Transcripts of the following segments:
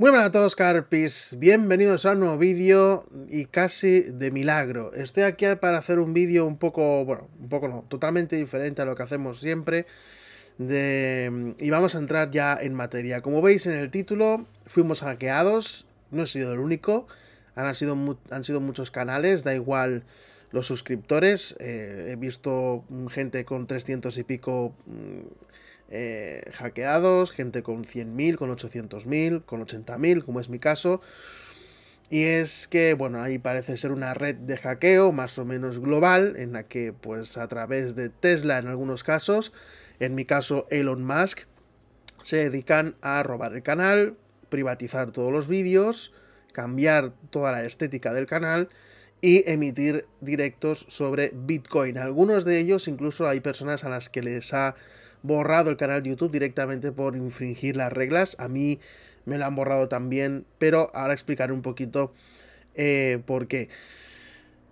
Muy buenas a todos carpis, bienvenidos a un nuevo vídeo y casi de milagro. Estoy aquí para hacer un vídeo un poco, bueno, un poco no, totalmente diferente a lo que hacemos siempre. De... Y vamos a entrar ya en materia. Como veis en el título, fuimos hackeados, no he sido el único, han sido, han sido muchos canales, da igual los suscriptores, eh, he visto gente con 300 y pico... Mm, eh, hackeados, gente con 100.000, con 800.000, con 80.000, como es mi caso. Y es que, bueno, ahí parece ser una red de hackeo más o menos global, en la que, pues, a través de Tesla en algunos casos, en mi caso Elon Musk, se dedican a robar el canal, privatizar todos los vídeos, cambiar toda la estética del canal y emitir directos sobre Bitcoin. Algunos de ellos incluso hay personas a las que les ha borrado el canal de YouTube directamente por infringir las reglas. A mí me la han borrado también, pero ahora explicaré un poquito eh, por qué.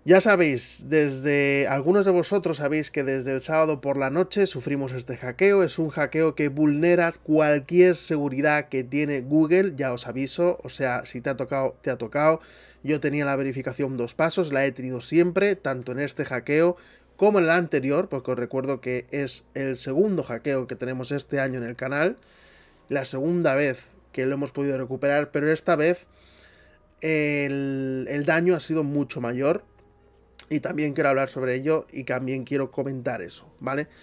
Ya sabéis, desde algunos de vosotros sabéis que desde el sábado por la noche sufrimos este hackeo. Es un hackeo que vulnera cualquier seguridad que tiene Google, ya os aviso. O sea, si te ha tocado, te ha tocado. Yo tenía la verificación dos pasos, la he tenido siempre, tanto en este hackeo como en la anterior, porque os recuerdo que es el segundo hackeo que tenemos este año en el canal, la segunda vez que lo hemos podido recuperar, pero esta vez el, daño ha sido mucho mayor y también quiero hablar sobre ello y también quiero comentar eso, ¿vale? vale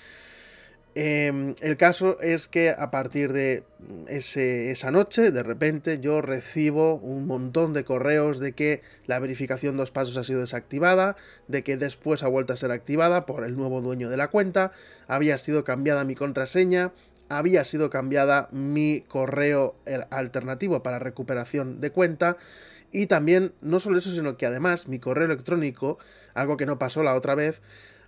Em, el caso es que a partir de esa noche, de repente, yo recibo un montón de correos de que la verificación dos pasos ha sido desactivada, de que después ha vuelto a ser activada por el nuevo dueño de la cuenta, había sido cambiada mi contraseña, había sido cambiada mi correo alternativo para recuperación de cuenta. Y también, no solo eso, sino que además mi correo electrónico, algo que no pasó la otra vez,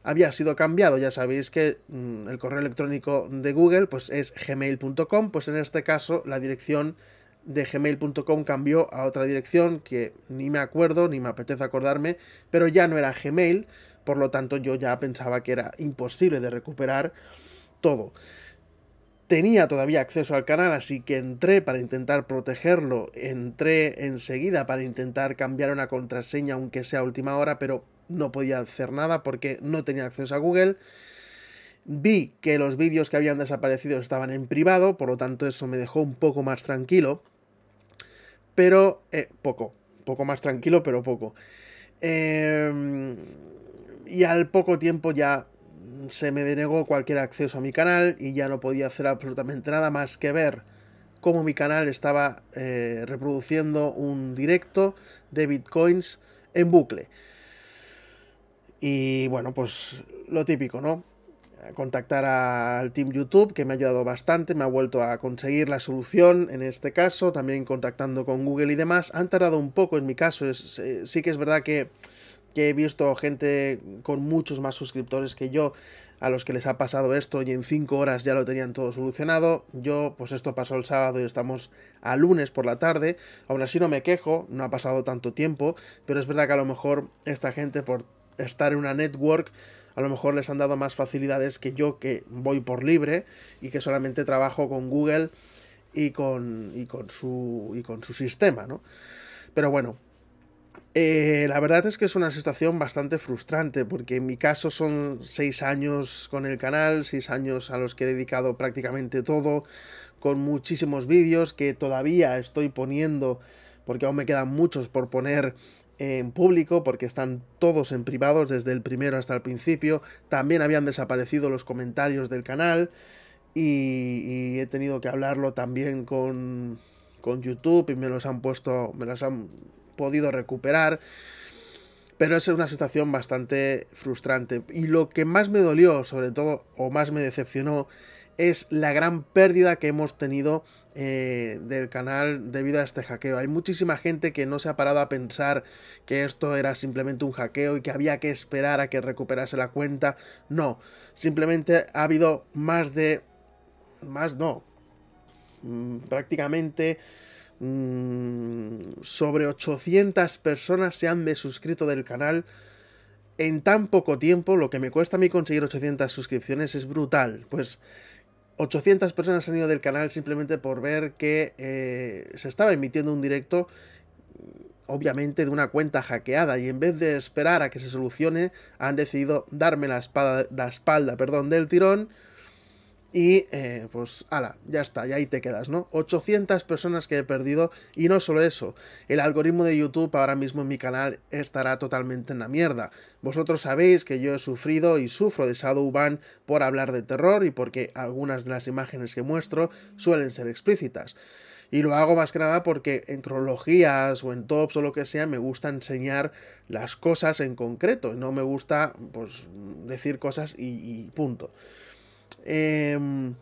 había sido cambiado. Ya sabéis que mm, el correo electrónico de Google pues es gmail.com, pues en este caso la dirección de gmail.com cambió a otra dirección que ni me acuerdo, ni me apetece acordarme, pero ya no era Gmail, por lo tanto yo ya pensaba que era imposible de recuperar todo tenía todavía acceso al canal, así que entré para intentar protegerlo, entré enseguida para intentar cambiar una contraseña, aunque sea última hora, pero no podía hacer nada porque no tenía acceso a Google. Vi que los vídeos que habían desaparecido estaban en privado, por lo tanto eso me dejó un poco más tranquilo, pero eh, poco, poco más tranquilo, pero poco. Em, y al poco tiempo ya se me denegó cualquier acceso a mi canal y ya no podía hacer absolutamente nada más que ver cómo mi canal estaba eh, reproduciendo un directo de bitcoins en bucle. Y bueno, pues lo típico, ¿no? Contactar al Team YouTube, que me ha ayudado bastante, me ha vuelto a conseguir la solución en este caso, también contactando con Google y demás. Han tardado un poco en mi caso, eh, sí que es verdad que que he visto gente con muchos más suscriptores que yo a los que les ha pasado esto y en 5 horas ya lo tenían todo solucionado. Yo, pues esto pasó el sábado y estamos a lunes por la tarde. Aún así no me quejo, no ha pasado tanto tiempo, pero es verdad que a lo mejor esta gente por estar en una network a lo mejor les han dado más facilidades que yo que voy por libre y que solamente trabajo con Google y con, y con, su, y con su sistema, ¿no? Pero bueno, eh, la verdad es que es una situación bastante frustrante, porque en mi caso son seis años con el canal, seis años a los que he dedicado prácticamente todo, con muchísimos vídeos que todavía estoy poniendo, porque aún me quedan muchos por poner en público porque están todos en privados desde el primero hasta el principio. También habían desaparecido los comentarios del canal y, he tenido que hablarlo también con, con YouTube y me los han puesto, me los han podido recuperar. Pero es una situación bastante frustrante. Y lo que más me dolió, sobre todo, o más me decepcionó, es la gran pérdida que hemos tenido eh, del canal debido a este hackeo. Hay muchísima gente que no se ha parado a pensar que esto era simplemente un hackeo y que había que esperar a que recuperase la cuenta. No, simplemente ha habido más de... más no. Mm, prácticamente Mm, sobre 800 personas se han desuscrito del canal en tan poco tiempo. Lo que me cuesta a mí conseguir 800 suscripciones es brutal. Pues 800 personas han ido del canal simplemente por ver que eh, se estaba emitiendo un directo, obviamente de una cuenta hackeada, y en vez de esperar a que se solucione, han decidido darme la, espada, la espalda perdón, del tirón y eh, pues, ala, ya está, ya ahí te quedas, ¿no? 800 personas que he perdido. Y no solo eso, el algoritmo de YouTube ahora mismo en mi canal estará totalmente en la mierda. Vosotros sabéis que yo he sufrido y sufro de Shadowban por hablar de terror y porque algunas de las imágenes que muestro suelen ser explícitas. Y lo hago más que nada porque en cronologías o en tops o lo que sea me gusta enseñar las cosas en concreto. No me gusta pues, decir cosas y, y punto. Em,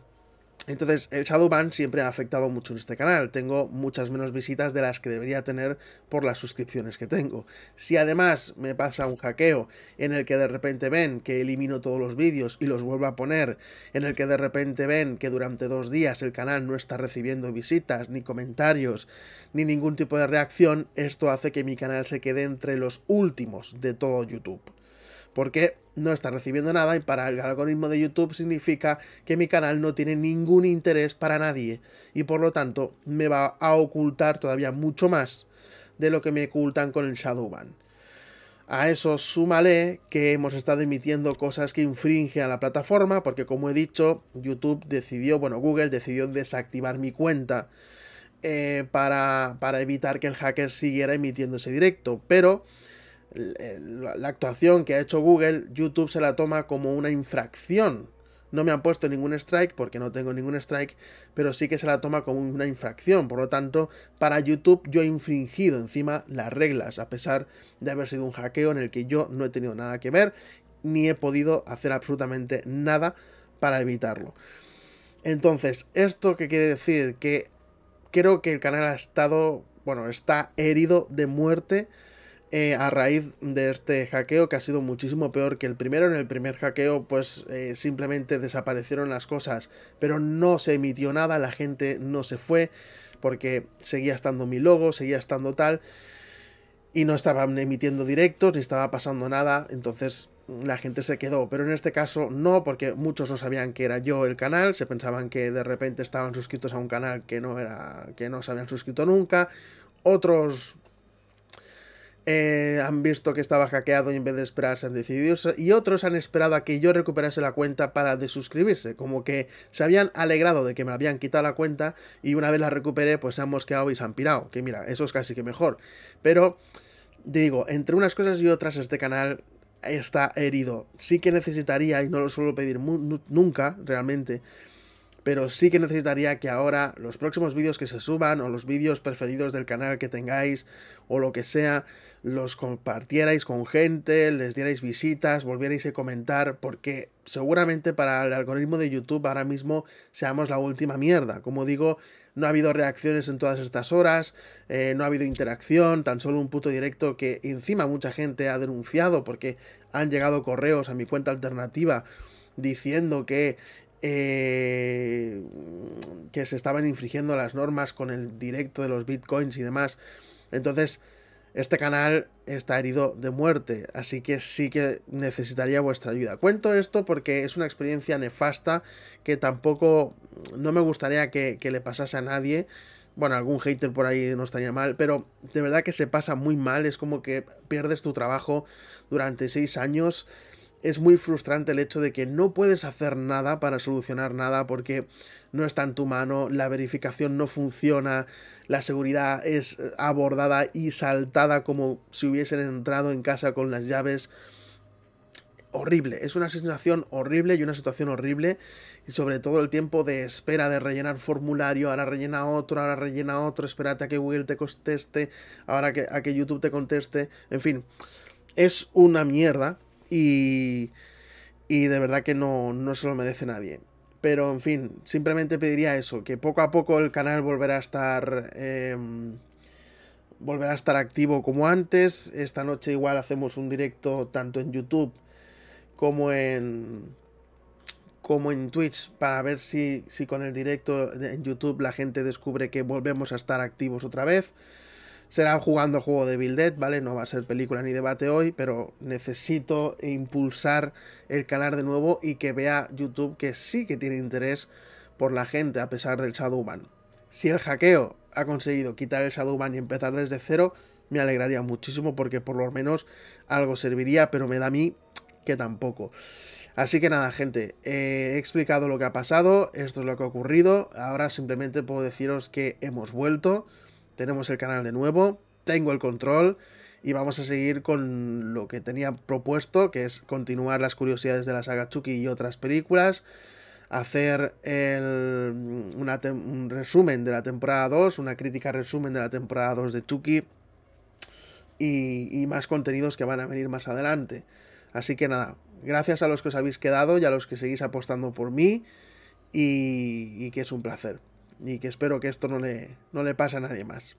entonces, el Shadowban siempre ha afectado mucho en este canal. Tengo muchas menos visitas de las que debería tener por las suscripciones que tengo. Si además me pasa un hackeo en el que de repente ven que elimino todos los vídeos y los vuelvo a poner, en el que de repente ven que durante dos días el canal no está recibiendo visitas, ni comentarios, ni ningún tipo de reacción, esto hace que mi canal se quede entre los últimos de todo YouTube porque no está recibiendo nada y para el algoritmo de YouTube significa que mi canal no tiene ningún interés para nadie y por lo tanto me va a ocultar todavía mucho más de lo que me ocultan con el Shadowban. A eso súmale que hemos estado emitiendo cosas que infringen a la plataforma, porque como he dicho, YouTube decidió, bueno, Google decidió desactivar mi cuenta eh, para, para evitar que el hacker siguiera emitiendo ese directo, pero eh, la actuación que ha hecho Google, YouTube se la toma como una infracción. No me han puesto ningún strike porque no tengo ningún strike, pero sí que se la toma como una infracción. Por lo tanto, para YouTube yo he infringido encima las reglas, a pesar de haber sido un hackeo en el que yo no he tenido nada que ver, ni he podido hacer absolutamente nada para evitarlo. Entonces, ¿esto qué quiere decir? Que creo que el canal ha estado, bueno, está herido de muerte eh, a raíz de este hackeo que ha sido muchísimo peor que el primero. En el primer hackeo pues eh, simplemente desaparecieron las cosas, pero no se emitió nada, la gente no se fue porque seguía estando mi logo, seguía estando tal y no estaban emitiendo directos ni estaba pasando nada, entonces la gente se quedó, pero en este caso no, porque muchos no sabían que era yo el canal, se pensaban que de repente estaban suscritos a un canal que no era que no se habían suscrito nunca. Otros eh, han visto que estaba hackeado y en vez de esperar se han decidido y otros han esperado a que yo recuperase la cuenta para desuscribirse, como que se habían alegrado de que me habían quitado la cuenta y una vez la recuperé pues se han mosqueado y se han pirado, que mira, eso es casi que mejor, pero digo, entre unas cosas y otras este canal está herido, sí que necesitaría y no lo suelo pedir nunca realmente pero sí que necesitaría que ahora los próximos vídeos que se suban o los vídeos preferidos del canal que tengáis o lo que sea, los compartierais con gente, les dierais visitas, volvierais a comentar, porque seguramente para el algoritmo de YouTube ahora mismo seamos la última mierda. Como digo, no ha habido reacciones en todas estas horas, eh, no ha habido interacción, tan solo un puto directo que encima mucha gente ha denunciado porque han llegado correos a mi cuenta alternativa diciendo que eh, que se estaban infringiendo las normas con el directo de los bitcoins y demás. Entonces, este canal está herido de muerte, así que sí que necesitaría vuestra ayuda. Cuento esto porque es una experiencia nefasta que tampoco no me gustaría que, le pasase a nadie. Bueno, algún hater por ahí no estaría mal, pero de verdad que se pasa muy mal. Es como que pierdes tu trabajo durante seis años es muy frustrante el hecho de que no puedes hacer nada para solucionar nada porque no está en tu mano, la verificación no funciona, la seguridad es eh, abordada y saltada como si hubiesen entrado en casa con las llaves. Horrible, es una sensación horrible y una situación horrible y sobre todo el tiempo de espera de rellenar formulario, ahora rellena otro, ahora rellena otro, espérate a que Google te conteste, ahora que, a que YouTube te conteste, en fin, es una mierda y, de verdad que no, no se lo merece nadie. Pero en fin, simplemente pediría eso, que poco a poco el canal volverá a estar... Em, volverá a estar activo como antes. Esta noche igual hacemos un directo tanto en YouTube como en como en Twitch para ver si, si con el directo en YouTube la gente descubre que volvemos a estar activos otra vez será jugando el juego de Build Dead, ¿vale? No va a ser película ni debate hoy, pero necesito impulsar el canal de nuevo y que vea YouTube que sí que tiene interés por la gente a pesar del Shadowman. Si el hackeo ha conseguido quitar el Shadowman y empezar desde cero, me alegraría muchísimo porque por lo menos algo serviría, pero me da a mí que tampoco. Así que nada, gente, eh, he explicado lo que ha pasado, esto es lo que ha ocurrido, ahora simplemente puedo deciros que hemos vuelto, tenemos el canal de nuevo, tengo el control y vamos a seguir con lo que tenía propuesto, que es continuar las curiosidades de la saga Chucky y otras películas, hacer el, un resumen de la temporada 2, una crítica resumen de la temporada 2 de Chucky y, más contenidos que van a venir más adelante. Así que nada, gracias a los que os habéis quedado y a los que seguís apostando por mí y que es un placer y que espero que esto no le, no le pase a nadie más.